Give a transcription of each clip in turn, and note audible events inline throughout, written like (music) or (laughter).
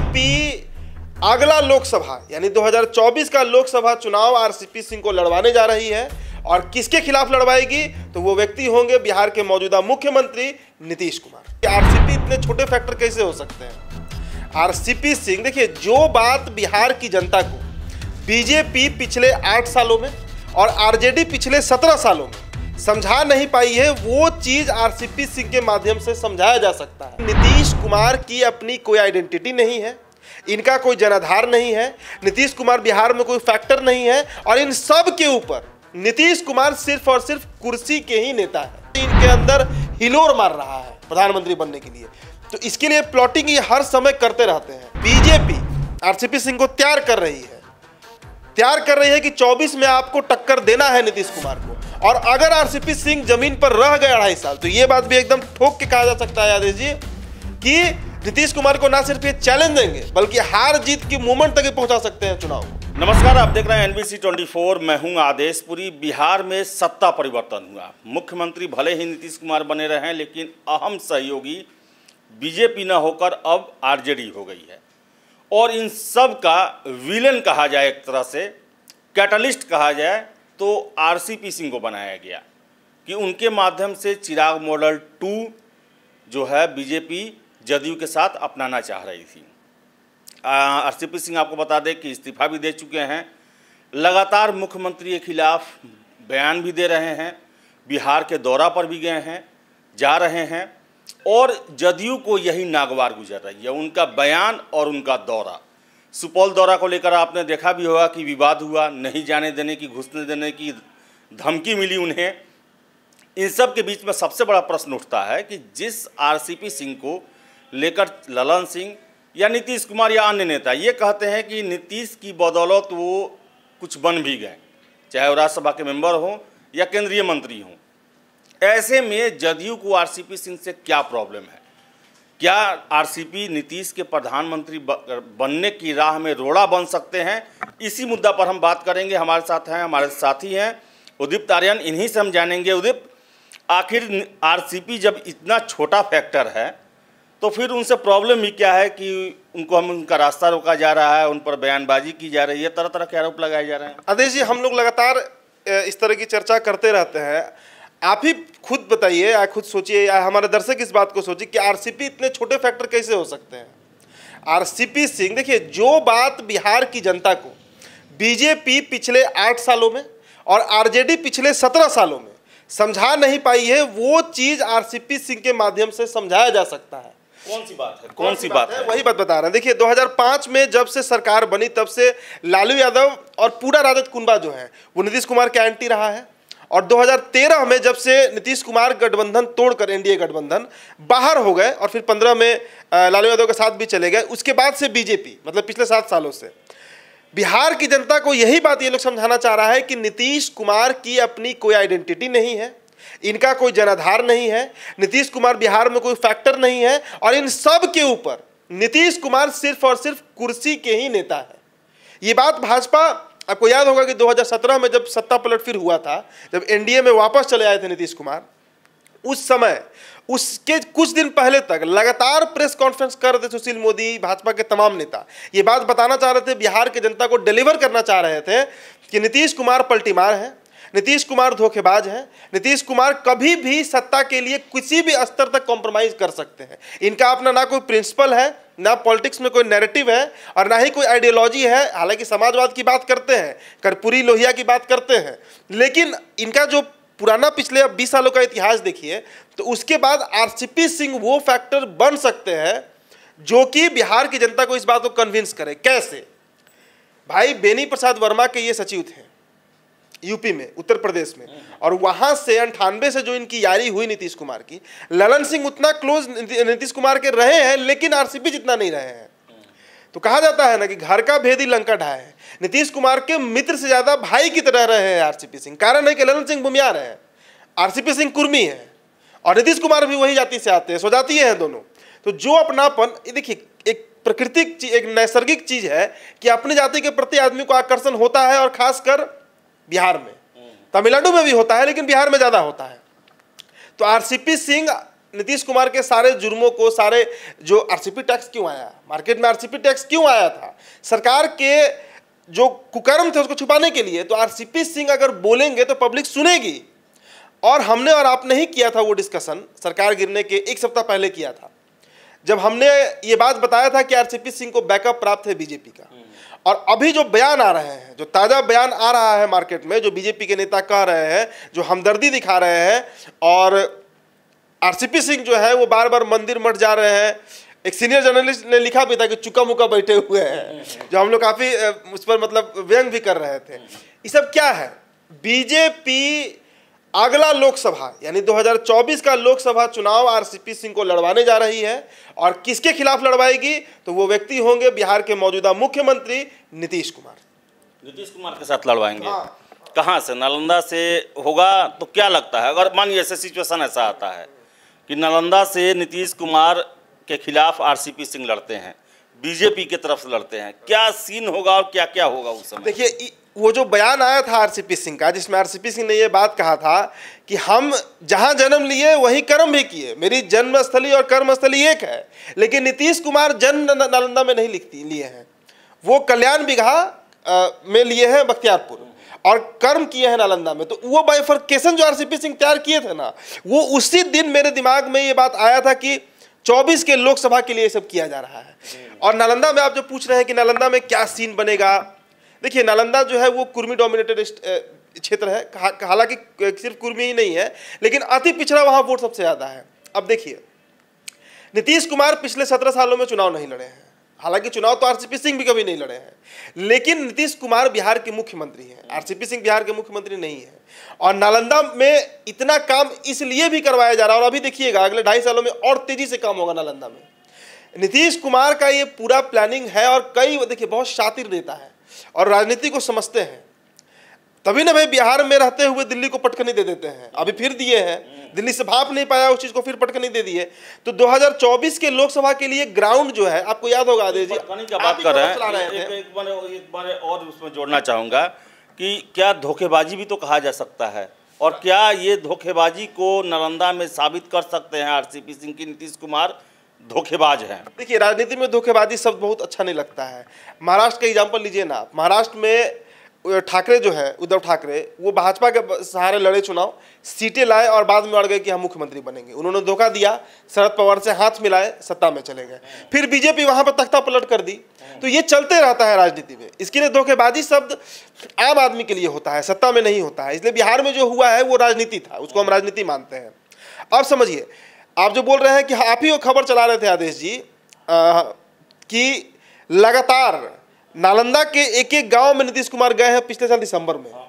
RCP अगला लोकसभा यानी 2024 का लोकसभा चुनाव आरसीपी सिंह को लड़वाने जा रही है और किसके खिलाफ लड़वाएगी तो वो व्यक्ति होंगे बिहार के मौजूदा मुख्यमंत्री नीतीश कुमार आरसीपी इतने छोटे फैक्टर कैसे हो सकते हैं आरसीपी सिंह देखिए जो बात बिहार की जनता को बीजेपी पिछले आठ सालों में और आरजेडी पिछले सत्रह सालों में समझा नहीं पाई है वो चीज़ आरसीपी सिंह के माध्यम से समझाया जा सकता है नीतीश कुमार की अपनी कोई आइडेंटिटी नहीं है इनका कोई जनाधार नहीं है नीतीश कुमार बिहार में कोई फैक्टर नहीं है और इन सब के ऊपर नीतीश कुमार सिर्फ और सिर्फ कुर्सी के ही नेता है इनके अंदर हिलोर मार रहा है प्रधानमंत्री बनने के लिए तो इसके लिए प्लॉटिंग ये हर समय करते रहते हैं बीजेपी आरसीपी सिंह को तैयार कर रही है तैयार कर रही है कि 24 में आपको टक्कर देना है नीतीश कुमार को और अगर आरसीपी सिंह जमीन पर रह गए अढ़ाई साल तो ये बात भी एकदम ठोक के कहा जा सकता है यादेश जी कि नीतीश कुमार को ना सिर्फ ये चैलेंज देंगे बल्कि हार जीत की मूवमेंट तक पहुंचा सकते हैं चुनाव नमस्कार आप देख रहे हैं एनबीसी 24 मैं हूं आदेश पूरी बिहार में सत्ता परिवर्तन हुआ मुख्यमंत्री भले ही नीतीश कुमार बने रहे हैं लेकिन अहम सहयोगी बीजेपी न होकर अब आरजेडी हो गई है और इन सब का विलन कहा जाए एक तरह से कैटलिस्ट कहा जाए तो आर सिंह को बनाया गया कि उनके माध्यम से चिराग मॉडल टू जो है बीजेपी जदयू के साथ अपनाना चाह रही थी आर सिंह आपको बता दें कि इस्तीफा भी दे चुके हैं लगातार मुख्यमंत्री के खिलाफ बयान भी दे रहे हैं बिहार के दौरा पर भी गए हैं जा रहे हैं और जदयू को यही नागवार गुजर रही है उनका बयान और उनका दौरा सुपौल दौरा को लेकर आपने देखा भी होगा कि विवाद हुआ नहीं जाने देने की घुसने देने की धमकी मिली उन्हें इन सब के बीच में सबसे बड़ा प्रश्न उठता है कि जिस आरसीपी सिंह को लेकर ललन सिंह या नीतीश कुमार या अन्य नेता ये कहते हैं कि नीतीश की बदौलत वो कुछ बन भी गए चाहे वो राज्यसभा के मेंबर हों या केंद्रीय मंत्री हों ऐसे में जदयू को आरसीपी सिंह से क्या प्रॉब्लम है क्या आरसीपी नीतीश के प्रधानमंत्री बनने की राह में रोड़ा बन सकते हैं इसी मुद्दा पर हम बात करेंगे हमारे साथ हैं हमारे साथी हैं उदीप आर्यन इन्हीं से हम जानेंगे उदित आखिर आरसीपी जब इतना छोटा फैक्टर है तो फिर उनसे प्रॉब्लम ही क्या है कि उनको हम उनका रास्ता रोका जा रहा है उन पर बयानबाजी की जा रही है तरह तरह के आरोप लगाए जा रहे हैं आदेश जी हम लोग लगातार इस तरह की चर्चा करते रहते हैं आप ही खुद बताइए या खुद सोचिए या हमारे दर्शक इस बात को सोचिए कि आरसीपी इतने छोटे फैक्टर कैसे हो सकते हैं आरसीपी सिंह देखिए जो बात बिहार की जनता को बीजेपी पिछले आठ सालों में और आरजेडी पिछले सत्रह सालों में समझा नहीं पाई है वो चीज़ आर सिंह के माध्यम से समझाया जा सकता है कौन सी बात है कौन, कौन सी बात, बात है? है वही बात बता रहे हैं देखिए 2005 में जब से सरकार बनी तब से लालू यादव और पूरा राजद कुंबा जो है वो नीतीश कुमार का एंटी रहा है और 2013 में जब से नीतीश कुमार गठबंधन तोड़कर एनडीए गठबंधन बाहर हो गए और फिर 15 में लालू यादव के साथ भी चले गए उसके बाद से बीजेपी मतलब पिछले सात सालों से बिहार की जनता को यही बात ये लोग समझाना चाह रहा है कि नीतीश कुमार की अपनी कोई आइडेंटिटी नहीं है इनका कोई जनाधार नहीं है नीतीश कुमार बिहार में कोई फैक्टर नहीं है और इन सब के ऊपर नीतीश कुमार सिर्फ और सिर्फ कुर्सी के ही नेता है ये बात भाजपा आपको याद होगा कि 2017 में जब सत्ता पलट फिर हुआ था जब एनडीए में वापस चले आए थे नीतीश कुमार उस समय उसके कुछ दिन पहले तक लगातार प्रेस कॉन्फ्रेंस कर रहे थे सुशील मोदी भाजपा के तमाम नेता ये बात बताना चाह रहे थे बिहार की जनता को डिलीवर करना चाह रहे थे कि नीतीश कुमार पलटीमार हैं नीतीश कुमार धोखेबाज हैं नीतीश कुमार कभी भी सत्ता के लिए किसी भी स्तर तक कॉम्प्रोमाइज़ कर सकते हैं इनका अपना ना कोई प्रिंसिपल है ना पॉलिटिक्स में कोई नैरेटिव है और ना ही कोई आइडियोलॉजी है हालांकि समाजवाद की बात करते हैं कर्पूरी लोहिया की बात करते हैं लेकिन इनका जो पुराना पिछले अब बीस सालों का इतिहास देखिए तो उसके बाद आरसीपी सिंह वो फैक्टर बन सकते हैं जो कि बिहार की जनता को इस बात को कन्विंस करे कैसे भाई बेनी प्रसाद वर्मा के ये सचिव थे यूपी में उत्तर प्रदेश में और वहां से अंठानवे से जो इनकी यारी हुई नीतीश कुमार की ललन सिंह उतना क्लोज नीतीश कुमार के रहे हैं लेकिन आरसीपी जितना नहीं रहे हैं तो कहा जाता है ना कि घर का भेद ही लंका ढाए है नीतीश कुमार के मित्र से ज़्यादा भाई की तरह रहे हैं आरसीपी सिंह कारण है कि ललन सिंह बुमियार हैं आरसीपी सिंह कुर्मी है और नीतीश कुमार भी वही जाति से आते हैं स्वजातीय हैं दोनों तो जो अपनापन देखिए एक प्राकृतिक एक नैसर्गिक चीज़ है कि अपनी जाति के प्रति आदमी को आकर्षण होता है और खासकर बिहार में तमिलनाडु में भी होता है लेकिन बिहार में ज़्यादा होता है तो आरसीपी सिंह नीतीश कुमार के सारे जुर्मों को सारे जो आरसीपी टैक्स क्यों आया मार्केट में आरसीपी टैक्स क्यों आया था सरकार के जो कुकर्म थे उसको छुपाने के लिए तो आरसीपी सिंह अगर बोलेंगे तो पब्लिक सुनेगी और हमने और आपने ही किया था वो डिस्कशन सरकार गिरने के एक सप्ताह पहले किया था जब हमने ये बात बताया था कि आर सिंह को बैकअप प्राप्त है बीजेपी का और अभी जो बयान आ रहे हैं जो ताज़ा बयान आ रहा है मार्केट में जो बीजेपी के नेता कह रहे हैं जो हमदर्दी दिखा रहे हैं और आरसीपी सिंह जो है वो बार बार मंदिर मठ जा रहे हैं एक सीनियर जर्नलिस्ट ने लिखा भी था कि चुका मुका बैठे हुए हैं जो हम लोग काफ़ी उस पर मतलब व्यंग भी कर रहे थे ये सब क्या है बीजेपी अगला लोकसभा यानी 2024 का लोकसभा चुनाव आरसीपी सिंह को लड़वाने जा रही है और किसके खिलाफ लड़वाएगी तो वो व्यक्ति होंगे बिहार के मौजूदा मुख्यमंत्री नीतीश कुमार नीतीश कुमार के साथ लड़वाएंगे हाँ। कहाँ से नालंदा से होगा तो क्या लगता है अगर मानिए ऐसे सिचुएशन ऐसा आता है कि नालंदा से नीतीश कुमार के खिलाफ आरसीपी सिंह लड़ते हैं बीजेपी की तरफ से लड़ते हैं क्या सीन होगा और क्या क्या होगा उस समय देखिए वो जो बयान आया था आरसीपी सिंह का जिसमें आरसीपी सिंह ने ये बात कहा था कि हम जहाँ जन्म लिए वहीं कर्म भी किए मेरी जन्मस्थली और कर्मस्थली एक है लेकिन नीतीश कुमार जन्म नालंदा में नहीं लिखती लिए हैं वो कल्याण बिघा में लिए हैं बख्तियारपुर और कर्म किए हैं नालंदा में तो वो बाइफर्केशन जो आर सिंह तैयार किए थे ना वो उसी दिन मेरे दिमाग में ये बात आया था कि 24 के लोकसभा के लिए सब किया जा रहा है और नालंदा में आप जो पूछ रहे हैं कि नालंदा में क्या सीन बनेगा देखिए नालंदा जो है वो कुर्मी डोमिनेटेड क्षेत्र है हालांकि सिर्फ कुर्मी ही नहीं है लेकिन अति पिछड़ा वहाँ वोट सबसे ज़्यादा है अब देखिए नीतीश कुमार पिछले सत्रह सालों में चुनाव नहीं लड़े हैं हालांकि चुनाव तो आरसीपी सिंह भी कभी नहीं लड़े हैं लेकिन नीतीश कुमार बिहार के मुख्यमंत्री हैं आरसीपी सिंह बिहार के मुख्यमंत्री नहीं है और नालंदा में इतना काम इसलिए भी करवाया जा रहा है और अभी देखिएगा अगले ढाई सालों में और तेजी से काम होगा नालंदा में नीतीश कुमार का ये पूरा प्लानिंग है और कई देखिए बहुत शातिर नेता है और राजनीति को समझते हैं तभी ना भाई बिहार में रहते हुए दिल्ली को पटकनी दे देते हैं अभी फिर दिए हैं दिल्ली से भाप नहीं पाया उस चीज को फिर पटकनी दे दिए तो 2024 के लोकसभा के लिए ग्राउंड जो है आपको याद होगा आदेश जी का बात कर रहे हैं एक बार एक बार और उसमें जोड़ना चाहूंगा कि क्या धोखेबाजी भी तो कहा जा सकता है और क्या ये धोखेबाजी को नालंदा में साबित कर सकते हैं आर सिंह की नीतीश कुमार धोखेबाज हैं देखिए राजनीति में धोखेबाजी शब्द बहुत अच्छा नहीं लगता है महाराष्ट्र का एग्जाम्पल लीजिए ना महाराष्ट्र में ठाकरे जो है उद्धव ठाकरे वो भाजपा के सहारे लड़े चुनाव सीटें लाए और बाद में अड़ गए कि हम मुख्यमंत्री बनेंगे उन्होंने धोखा दिया शरद पवार से हाथ मिलाए सत्ता में चले गए फिर बीजेपी वहां पर तख्ता पलट कर दी तो ये चलते रहता है राजनीति में इसके लिए धोखेबाजी शब्द आम आदमी के लिए होता है सत्ता में नहीं होता है इसलिए बिहार में जो हुआ है वो राजनीति था उसको हम राजनीति मानते हैं अब समझिए आप जो बोल रहे हैं कि आप ही वो खबर चला रहे थे आदेश जी कि लगातार नालंदा के एक एक गांव में नीतीश कुमार गए हैं पिछले साल दिसंबर में हाँ,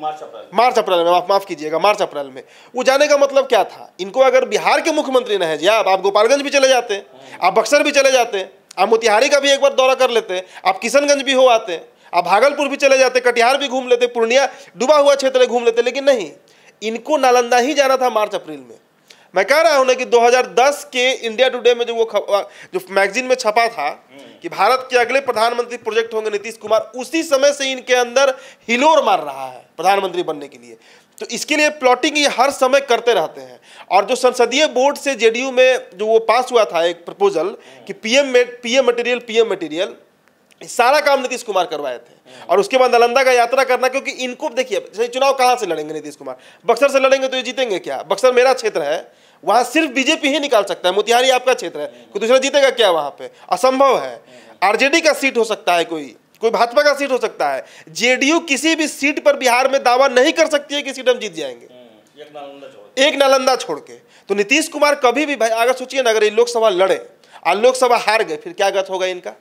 मार्च अप्रैल मार्च अप्रैल में माफ माफ कीजिएगा मार्च अप्रैल में वो जाने का मतलब क्या था इनको अगर बिहार के मुख्यमंत्री न है जी आप आप गोपालगंज भी चले जाते हाँ। आप बक्सर भी चले जाते आप मोतिहारी का भी एक बार दौरा कर लेते आप किशनगंज भी हो आते आप भागलपुर भी चले जाते कटिहार भी घूम लेते पूर्णिया डूबा हुआ क्षेत्र घूम लेते लेकिन नहीं इनको नालंदा ही जाना था मार्च अप्रैल में मैं कह रहा हूं ना कि 2010 के इंडिया टुडे में जो वो जो मैगजीन में छपा था हम्म। कि भारत के अगले प्रधानमंत्री प्रोजेक्ट होंगे नीतीश कुमार उसी समय से इनके अंदर हिलोर मार रहा है प्रधानमंत्री बनने के लिए तो इसके लिए प्लॉटिंग ये हर समय करते रहते हैं और जो संसदीय बोर्ड से जेडीयू में जो वो पास हुआ था एक प्रपोजल हम्म। कि PM PM material PM material सारा काम नीतीश कुमार करवाए थे और उसके बाद नालंदा का यात्रा करना क्योंकि इनको देखिए जैसे चुनाव कहाँ से लड़ेंगे नीतीश कुमार बक्सर से लड़ेंगे तो ये जीतेंगे क्या बक्सर मेरा क्षेत्र है वहाँ सिर्फ बीजेपी ही निकाल सकता है मोतिहारी आपका क्षेत्र है कोई तो दूसरा जीतेगा क्या वहाँ पे असंभव है आरजेडी का सीट हो सकता है कोई कोई भाजपा का सीट हो सकता है जेडीयू किसी भी सीट पर बिहार में दावा नहीं कर सकती है कि सीट हम जीत जाएंगे एक नालंदा छोड़ के तो नीतीश कुमार कभी भी भाई अगर सोचिए ना अगर ये लोकसभा लड़े और लोकसभा हार गए फिर क्या गत होगा इनका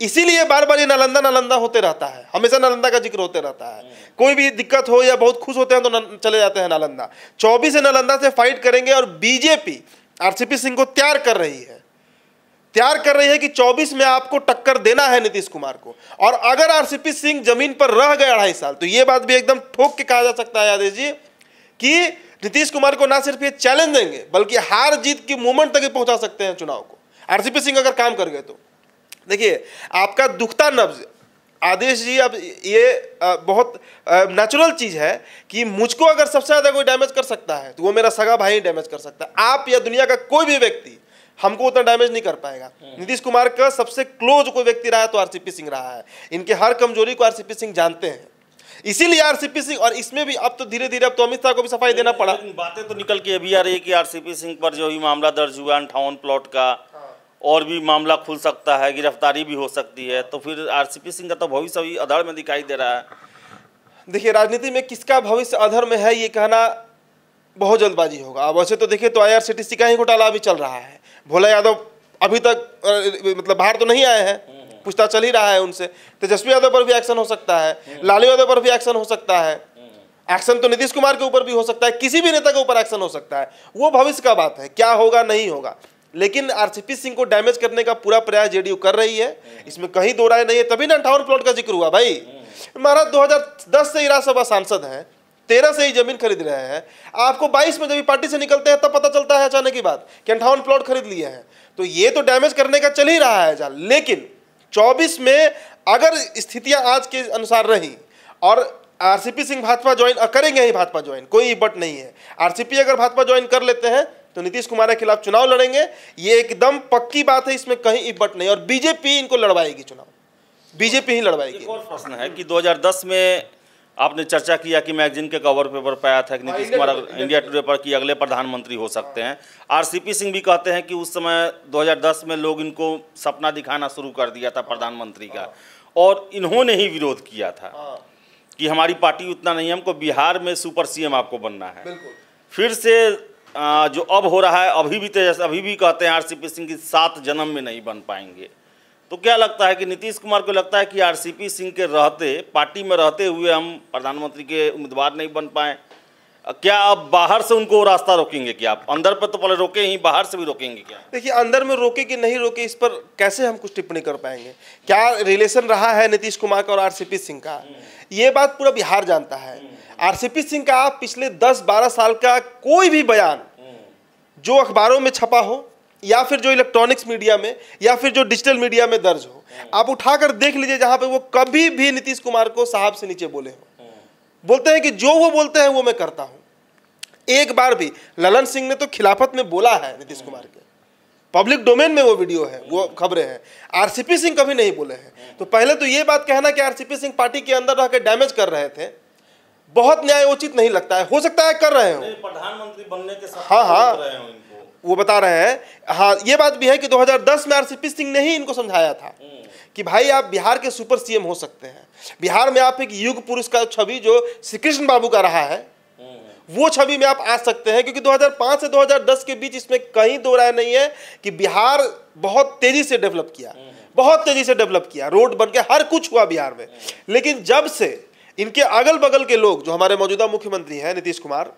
इसीलिए बार बार ये नालंदा नालंदा होते रहता है हमेशा नालंदा का जिक्र होते रहता है कोई भी दिक्कत हो या बहुत खुश होते हैं तो चले जाते हैं नालंदा चौबीस नालंदा से फाइट करेंगे और बीजेपी आरसीपी सिंह को तैयार कर रही है तैयार कर रही है कि 24 में आपको टक्कर देना है नीतीश कुमार को और अगर आरसीपी सिंह जमीन पर रह गए अढ़ाई साल तो ये बात भी एकदम ठोक के कहा जा सकता है यादव जी कि नीतीश कुमार को ना सिर्फ ये चैलेंज देंगे बल्कि हार जीत की मूवमेंट तक ही पहुंचा सकते हैं चुनाव को आरसीपी सिंह अगर काम कर गए तो देखिए आपका दुखता नब्ज आदेश जी अब ये बहुत नेचुरल चीज़ है कि मुझको अगर सबसे ज़्यादा कोई डैमेज कर सकता है तो वो मेरा सगा भाई डैमेज कर सकता है आप या दुनिया का कोई भी व्यक्ति हमको उतना डैमेज नहीं कर पाएगा हम्म। नीतीश कुमार का सबसे क्लोज कोई व्यक्ति रहा है तो आरसीपी सिंह रहा है इनके हर कमजोरी को आरसीपी सिंह जानते हैं इसीलिए आरसीपी सिंह और इसमें भी अब तो धीरे धीरे अब तो अमित शाह को भी सफाई देना पड़ा बातें तो निकल के अभी आ रही है कि आरसीपी सिंह पर जो भी मामला दर्ज हुआ अंठावन प्लॉट का और भी मामला खुल सकता है गिरफ्तारी भी हो सकती है तो फिर आरसीपी सिंह का तो भविष्य अभी अधड़ में दिखाई दे रहा है देखिए राजनीति में किसका भविष्य अधर में है ये कहना बहुत जल्दबाजी होगा अब वैसे तो देखिए तो सी का ही घोटाला अभी चल रहा है भोला यादव अभी तक मतलब बाहर तो नहीं आए हैं पूछताछ चल ही रहा है उनसे तेजस्वी यादव पर भी एक्शन हो सकता है लालू यादव पर भी एक्शन हो सकता है एक्शन तो नीतीश कुमार के ऊपर भी हो सकता है किसी भी नेता के ऊपर एक्शन हो सकता है वो भविष्य का बात है क्या होगा नहीं होगा लेकिन आरसीपी सिंह को डैमेज करने का पूरा प्रयास जेडीयू कर रही है इसमें कहीं दो राय नहीं है तभी ना अंठावन प्लॉट का जिक्र हुआ भाई महाराज 2010 से ही राज्यसभा सांसद हैं तेरह से ही जमीन खरीद रहे हैं आपको बाईस में जब पार्टी से निकलते हैं तब पता चलता है अचानक की बात कि अंठावन प्लॉट खरीद लिए हैं तो ये तो डैमेज करने का चल ही रहा है जान लेकिन चौबीस में अगर स्थितियां आज के अनुसार रही और आरसीपी सिंह भाजपा ज्वाइन करेंगे ही भाजपा ज्वाइन कोई बट नहीं है आरसीपी अगर भाजपा ज्वाइन कर लेते हैं तो नीतीश कुमार के खिलाफ चुनाव लड़ेंगे ये एकदम पक्की बात है इसमें कहीं इबट नहीं और बीजेपी इनको लड़वाएगी चुनाव बीजेपी ही लड़वाएगी और प्रश्न है कि 2010 में आपने चर्चा किया कि मैगजीन के कवर पेपर पे आया था कि नीतीश हाँ, कुमार इंडिया टुडे पर कि अगले प्रधानमंत्री हो सकते हैं आरसीपी सिंह भी कहते हैं कि उस समय 2010 में लोग इनको सपना दिखाना शुरू कर दिया था प्रधानमंत्री का और इन्होंने ही विरोध किया था हाँ। कि हमारी पार्टी उतना नहीं है हमको बिहार में सुपर सीएम आपको बनना है फिर से जो अब हो रहा है अभी भी तेजस अभी भी कहते हैं आरसीपी सिंह की सात जन्म में नहीं बन पाएंगे तो क्या लगता है कि नीतीश कुमार को लगता है कि आरसीपी सिंह के रहते पार्टी में रहते हुए हम प्रधानमंत्री के उम्मीदवार नहीं बन पाए क्या आप बाहर से उनको रास्ता रोकेंगे क्या आप अंदर पर तो पहले रोके ही बाहर से भी रोकेंगे क्या देखिए अंदर में रोके कि नहीं रोके इस पर कैसे हम कुछ टिप्पणी कर पाएंगे क्या रिलेशन रहा है नीतीश कुमार का और आरसीपी सिंह का हम्म। ये बात पूरा बिहार जानता है हम्म। आरसीपी सिंह का पिछले 10-12 साल का कोई भी बयान जो अखबारों में छपा हो या फिर जो इलेक्ट्रॉनिक्स मीडिया में या फिर जो डिजिटल मीडिया में दर्ज हो आप उठाकर देख लीजिए जहां पे वो कभी भी नीतीश कुमार को साहब से नीचे बोले हो बोलते हैं कि जो वो बोलते हैं वो मैं करता हूं एक बार भी ललन सिंह ने तो खिलाफत में बोला है नीतीश कुमार के पब्लिक डोमेन में वो वीडियो है वो खबरें हैं आरसीपी सिंह कभी नहीं बोले हैं तो पहले तो ये बात कहना कि आरसीपी सिंह पार्टी के अंदर रहकर डैमेज कर रहे थे बहुत न्यायोचित नहीं लगता है हो सकता है कर रहे हो प्रधानमंत्री बनने के साथ हाँ हाँ रहे हो वो बता रहे हैं हाँ ये बात भी है कि 2010 में आरसीपी सिंह ने ही इनको समझाया था हम्म। कि भाई आप बिहार के सुपर सीएम हो सकते हैं बिहार में आप एक युग पुरुष का छवि जो श्री कृष्ण बाबू का रहा है हम्म। वो छवि में आप आ सकते हैं क्योंकि 2005 से 2010 के बीच इसमें कहीं दो राय नहीं है कि बिहार बहुत तेजी से डेवलप किया हम्म। बहुत तेजी से डेवलप किया रोड बन के हर कुछ हुआ बिहार में लेकिन जब से इनके अगल बगल के लोग जो हमारे मौजूदा मुख्यमंत्री हैं नीतीश कुमार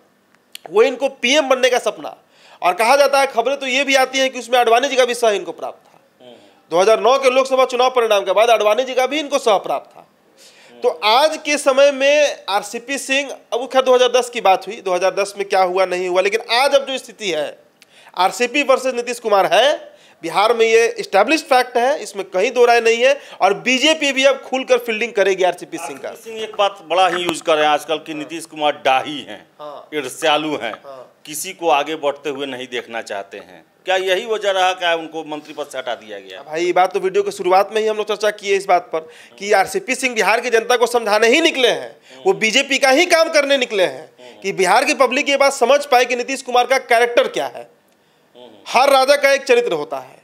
वो इनको पीएम बनने का सपना और कहा जाता है खबरें तो ये भी आती हैं कि उसमें अडवाणी जी का भी सह इनको प्राप्त था 2009 के लोकसभा चुनाव परिणाम के बाद अडवाणी जी का भी इनको सह प्राप्त था तो आज के समय में आरसीपी सिंह अब वो खैर 2010 की बात हुई दो में क्या हुआ नहीं हुआ लेकिन आज अब जो स्थिति है आरसीपी सी नीतीश कुमार है बिहार में ये स्टैब्लिश फैक्ट है इसमें कहीं दो राय नहीं है और बीजेपी भी अब खुलकर फील्डिंग करेगी आरसीपी सिंह का सिंह एक बात बड़ा ही यूज कर रहे हैं आजकल की नीतीश कुमार डाही है हाँ। ईर्ष्यालु हैं हाँ। किसी को आगे बढ़ते हुए नहीं देखना चाहते हैं क्या यही वजह रहा क्या उनको मंत्री पद से हटा दिया गया भाई ये बात तो वीडियो के शुरुआत में ही हम लोग चर्चा किए इस बात पर कि आरसीपी सिंह बिहार की जनता को समझाने ही निकले हैं वो बीजेपी का ही काम करने निकले हैं कि बिहार की पब्लिक ये बात समझ पाए कि नीतीश कुमार का कैरेक्टर क्या है हर राजा का एक चरित्र होता है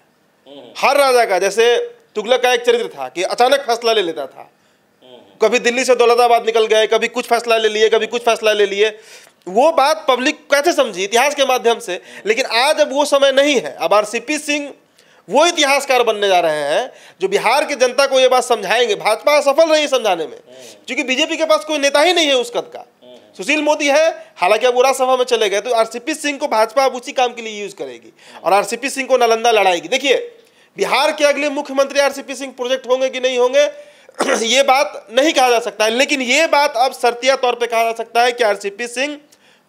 हम्म। हर राजा का जैसे तुगलक का एक चरित्र था कि अचानक फैसला ले लेता था हम्म। कभी दिल्ली से दौलताबाद निकल गए कभी कुछ फैसला ले लिए कभी कुछ फैसला ले लिए वो बात पब्लिक कैसे समझी इतिहास के माध्यम से लेकिन आज अब वो समय नहीं है अब आर सिंह वो इतिहासकार बनने जा रहे हैं जो बिहार की जनता को ये बात समझाएंगे भाजपा असफल रही समझाने में हम्म। क्योंकि बीजेपी के पास कोई नेता ही नहीं है उस कद का सुशील मोदी है हालांकि अब राज्यसभा में चले गए तो आरसीपी सिंह को भाजपा अब उसी काम के लिए यूज करेगी और आरसीपी सिंह को नालंदा लड़ाएगी देखिए बिहार के अगले मुख्यमंत्री आरसीपी सिंह प्रोजेक्ट होंगे कि नहीं होंगे (clears throat) ये बात नहीं कहा जा सकता है लेकिन ये बात अब सरतिया तौर पर कहा जा सकता है कि R Singh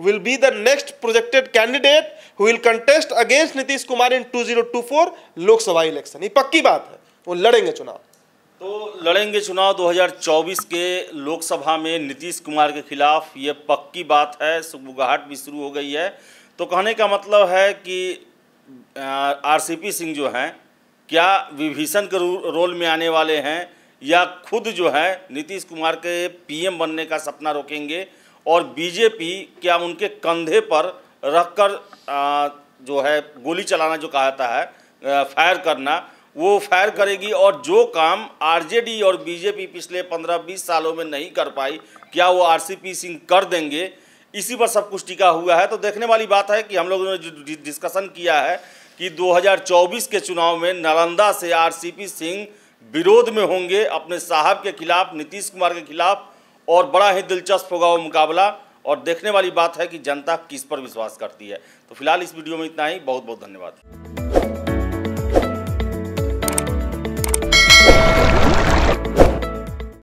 will be the next projected candidate who will against Nitish Kumar in to 2024 Lok Sabha election ये पक्की बात है वो लड़ेंगे चुनाव तो लड़ेंगे चुनाव 2024 के लोकसभा में नीतीश कुमार के खिलाफ ये पक्की बात है सुगबुगाहट भी शुरू हो गई है तो कहने का मतलब है कि आरसीपी सिंह जो हैं क्या विभीषण के रोल में आने वाले हैं या खुद जो है नीतीश कुमार के पीएम बनने का सपना रोकेंगे और बीजेपी क्या उनके कंधे पर रख कर जो है गोली चलाना जो कहाता है फायर करना वो फायर करेगी और जो काम आरजेडी और बीजेपी पिछले 15-20 सालों में नहीं कर पाई क्या वो आरसीपी सिंह कर देंगे इसी पर सब कुछ टिका हुआ है तो देखने वाली बात है कि हम लोगों ने जो डिस्कशन किया है कि 2024 के चुनाव में नालंदा से आरसीपी सिंह विरोध में होंगे अपने साहब के खिलाफ नीतीश कुमार के खिलाफ और बड़ा ही दिलचस्प होगा वो मुकाबला और देखने वाली बात है कि जनता किस पर विश्वास करती है तो फिलहाल इस वीडियो में इतना ही बहुत बहुत धन्यवाद